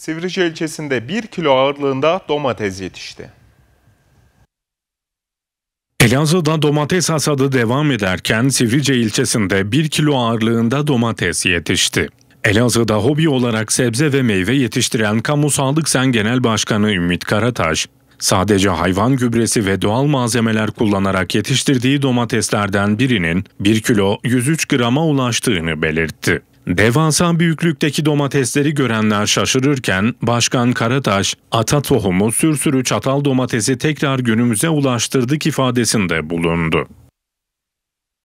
Sivrice ilçesinde 1 kilo ağırlığında domates yetişti. Elazığ'da domates hasadı devam ederken Sivrice ilçesinde 1 kilo ağırlığında domates yetişti. Elazığ'da hobi olarak sebze ve meyve yetiştiren Kamu Sağlık Sen Genel Başkanı Ümit Karataş, sadece hayvan gübresi ve doğal malzemeler kullanarak yetiştirdiği domateslerden birinin 1 kilo 103 grama ulaştığını belirtti. Devasa büyüklükteki domatesleri görenler şaşırırken Başkan Karataş, ata tohumu sürsürü çatal domatesi tekrar günümüze ulaştırdık ifadesinde bulundu.